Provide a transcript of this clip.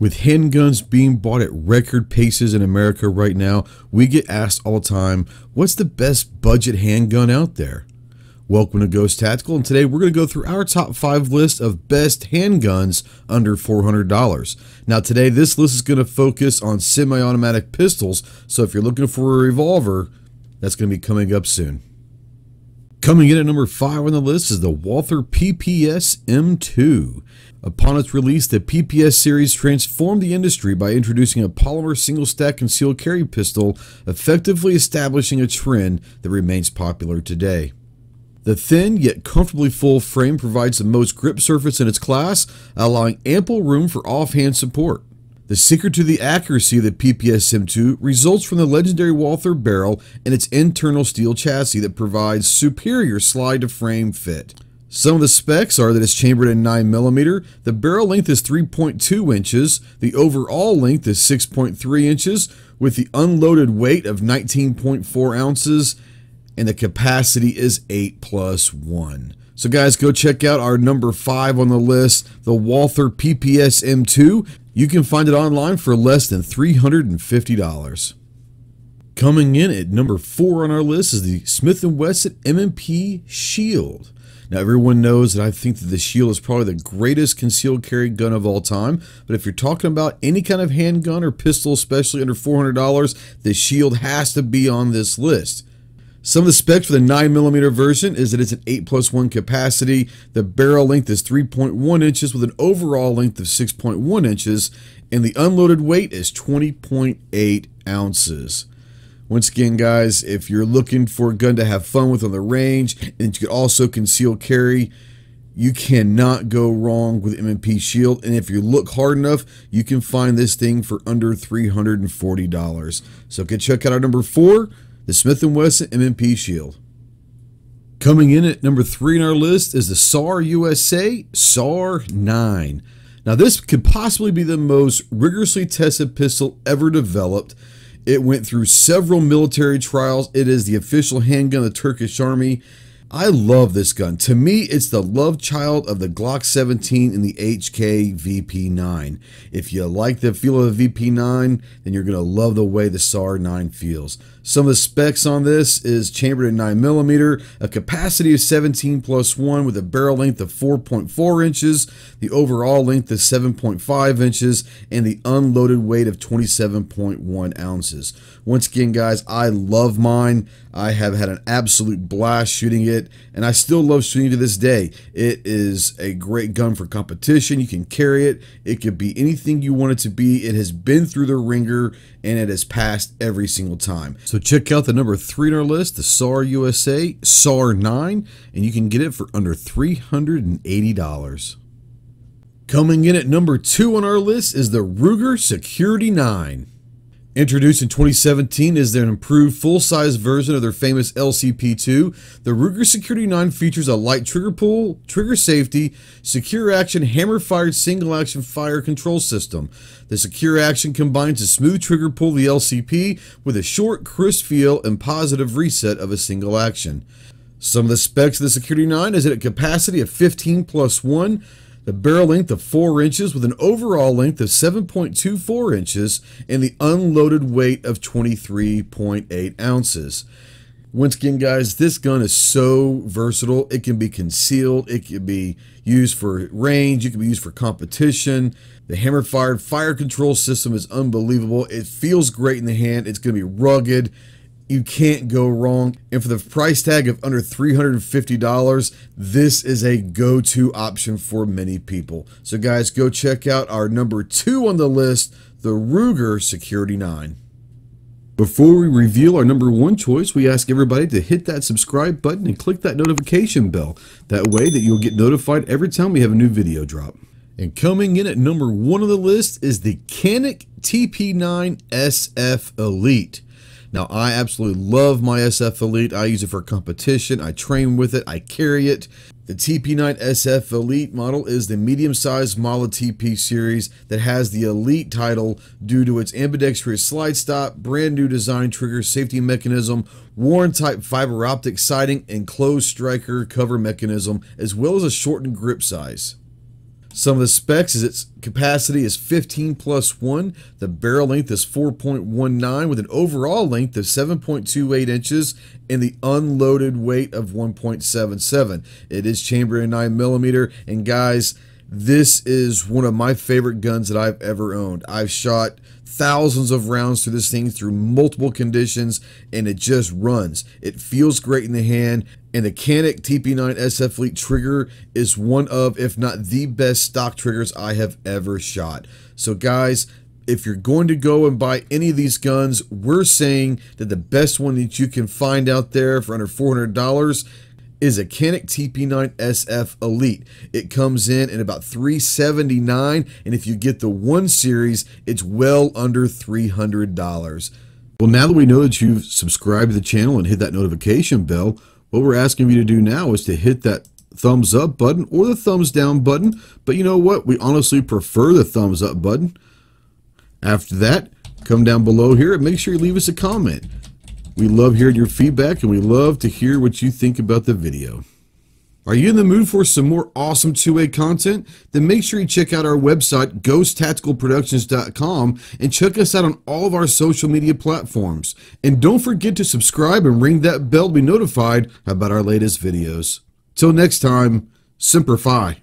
With handguns being bought at record paces in America right now, we get asked all the time, what's the best budget handgun out there? Welcome to Ghost Tactical, and today we're going to go through our top 5 list of best handguns under $400. Now today this list is going to focus on semi-automatic pistols, so if you're looking for a revolver, that's going to be coming up soon. Coming in at number 5 on the list is the Walther PPS M2. Upon its release, the PPS series transformed the industry by introducing a polymer single stack concealed carry pistol, effectively establishing a trend that remains popular today. The thin yet comfortably full frame provides the most grip surface in its class, allowing ample room for offhand support. The secret to the accuracy of the PPSM2 results from the legendary Walther barrel and its internal steel chassis that provides superior slide to frame fit. Some of the specs are that it's chambered in 9mm, the barrel length is 3.2 inches, the overall length is 6.3 inches, with the unloaded weight of 19.4 ounces, and the capacity is 8 plus 1. So guys, go check out our number 5 on the list, the Walther PPS M2. You can find it online for less than $350. Coming in at number 4 on our list is the Smith & Wesson M&P Shield. Now everyone knows that I think that the Shield is probably the greatest concealed carry gun of all time, but if you're talking about any kind of handgun or pistol, especially under $400, the Shield has to be on this list. Some of the specs for the 9mm version is that it's an 8 plus 1 capacity, the barrel length is 3.1 inches with an overall length of 6.1 inches, and the unloaded weight is 20.8 ounces. Once again, guys, if you're looking for a gun to have fun with on the range and you can also conceal carry, you cannot go wrong with M&P Shield. And if you look hard enough, you can find this thing for under $340. So, go check out our number four the Smith & Wesson M&P Shield. Coming in at number three in our list is the SAR USA SAR 9. Now, this could possibly be the most rigorously tested pistol ever developed. It went through several military trials. It is the official handgun of the Turkish Army. I love this gun. To me, it's the love child of the Glock 17 and the HK VP9. If you like the feel of the VP9, then you're going to love the way the SAR 9 feels. Some of the specs on this is chambered in 9mm, a capacity of 17 plus 1 with a barrel length of 4.4 inches, the overall length is 7.5 inches, and the unloaded weight of 27.1 ounces. Once again, guys, I love mine. I have had an absolute blast shooting it it, and I still love shooting to this day. It is a great gun for competition. You can carry it. It could be anything you want it to be. It has been through the ringer, and it has passed every single time. So check out the number three in our list, the SAR USA SAR 9, and you can get it for under $380. Coming in at number two on our list is the Ruger Security 9. Introduced in 2017 is their improved full-size version of their famous LCP2, the Ruger Security 9 features a light trigger pull, trigger safety, secure action hammer-fired single-action fire control system. The secure action combines a smooth trigger pull the LCP with a short, crisp feel and positive reset of a single action. Some of the specs of the Security 9 is at a capacity of 15 plus 1, the barrel length of 4 inches with an overall length of 7.24 inches and the unloaded weight of 23.8 ounces. Once again, guys, this gun is so versatile. It can be concealed. It can be used for range. It can be used for competition. The hammer-fired fire control system is unbelievable. It feels great in the hand. It's going to be rugged. You can't go wrong. And for the price tag of under $350, this is a go to option for many people. So, guys, go check out our number two on the list, the Ruger Security 9. Before we reveal our number one choice, we ask everybody to hit that subscribe button and click that notification bell. That way that you'll get notified every time we have a new video drop. And coming in at number one on the list is the Canic TP9 SF Elite. Now, I absolutely love my SF Elite. I use it for competition. I train with it. I carry it. The TP9 SF Elite model is the medium-sized model TP series that has the Elite title due to its ambidextrous slide stop, brand new design trigger safety mechanism, Warren type fiber optic sighting, and closed striker cover mechanism, as well as a shortened grip size. Some of the specs is its capacity is 15 plus 1. The barrel length is 4.19 with an overall length of 7.28 inches and the unloaded weight of 1.77. It is chambered in 9 millimeter. And guys, this is one of my favorite guns that I've ever owned. I've shot thousands of rounds through this thing through multiple conditions and it just runs. It feels great in the hand and the Canic TP9 SF Fleet trigger is one of, if not the best stock triggers I have ever shot. So guys, if you're going to go and buy any of these guns, we're saying that the best one that you can find out there for under $400 is a Kinnick TP9 SF Elite. It comes in at about 379 and if you get the 1 series, it's well under $300. Well, now that we know that you've subscribed to the channel and hit that notification bell, what we're asking you to do now is to hit that thumbs up button or the thumbs down button. But you know what? We honestly prefer the thumbs up button. After that, come down below here and make sure you leave us a comment. We love hearing your feedback and we love to hear what you think about the video. Are you in the mood for some more awesome two-way content? Then make sure you check out our website, ghosttacticalproductions.com, and check us out on all of our social media platforms. And don't forget to subscribe and ring that bell to be notified about our latest videos. Till next time, Simplify.